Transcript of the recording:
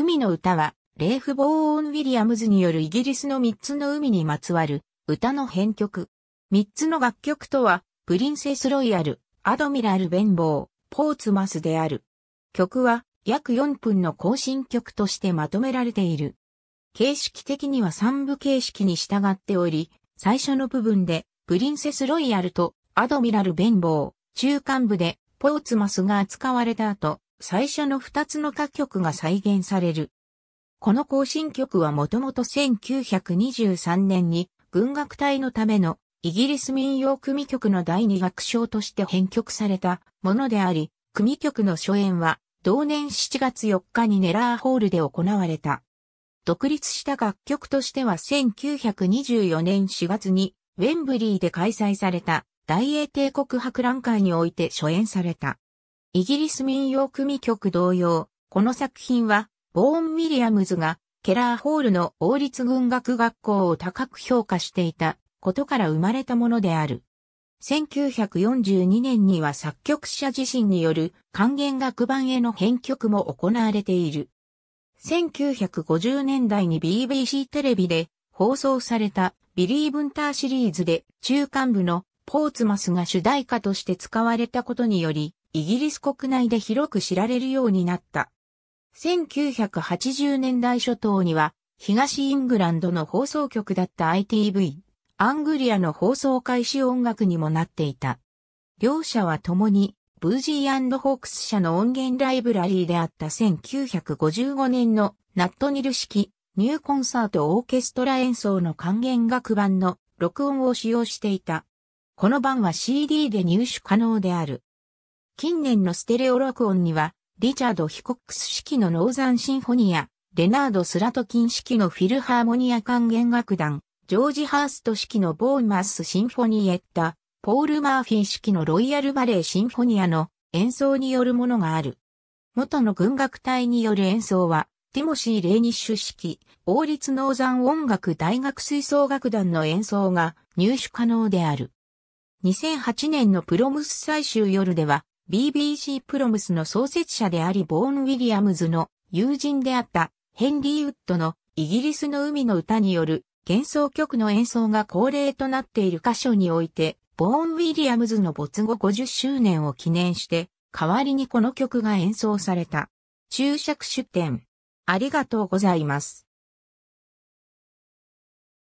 海の歌は、レーフ・ボーン・ウィリアムズによるイギリスの3つの海にまつわる歌の編曲。3つの楽曲とは、プリンセス・ロイヤル、アドミラル・ベンボー、ポーツマスである。曲は約4分の更新曲としてまとめられている。形式的には3部形式に従っており、最初の部分でプリンセス・ロイヤルとアドミラル・ベンボー、中間部でポーツマスが扱われた後、最初の二つの歌曲が再現される。この更新曲はもともと1923年に軍楽隊のためのイギリス民謡組曲の第二楽章として編曲されたものであり、組曲の初演は同年7月4日にネラーホールで行われた。独立した楽曲としては1924年4月にウェンブリーで開催された大英帝国博覧会において初演された。イギリス民謡組曲同様、この作品は、ボーン・ウィリアムズが、ケラーホールの王立軍学学校を高く評価していたことから生まれたものである。1942年には作曲者自身による管弦楽版への編曲も行われている。1950年代に BBC テレビで放送されたビリー・ブンターシリーズで中間部のポーツマスが主題歌として使われたことによりイギリス国内で広く知られるようになった。1980年代初頭には、東イングランドの放送局だった ITV、アングリアの放送開始音楽にもなっていた。両者は共に、ブージーホークス社の音源ライブラリーであった1955年のナットニル式ニューコンサートオーケストラ演奏の還元楽版の録音を使用していた。この版は CD で入手可能である。近年のステレオ録音には、リチャード・ヒコックス式のノーザンシンフォニア、レナード・スラトキン式のフィルハーモニア管弦楽団、ジョージ・ハースト式のボーンマス・シンフォニエッタ、ポール・マーフィー式のロイヤル・バレー・シンフォニアの演奏によるものがある。元の軍楽隊による演奏は、ティモシー・レーニッシュ式、王立ノーザン音楽大学吹奏楽団の演奏が入手可能である。2008年のプロムス最終夜では、BBC プロムスの創設者でありボーン・ウィリアムズの友人であったヘンリー・ウッドのイギリスの海の歌による幻想曲の演奏が恒例となっている箇所において、ボーン・ウィリアムズの没後50周年を記念して、代わりにこの曲が演奏された。注釈出典。ありがとうございます。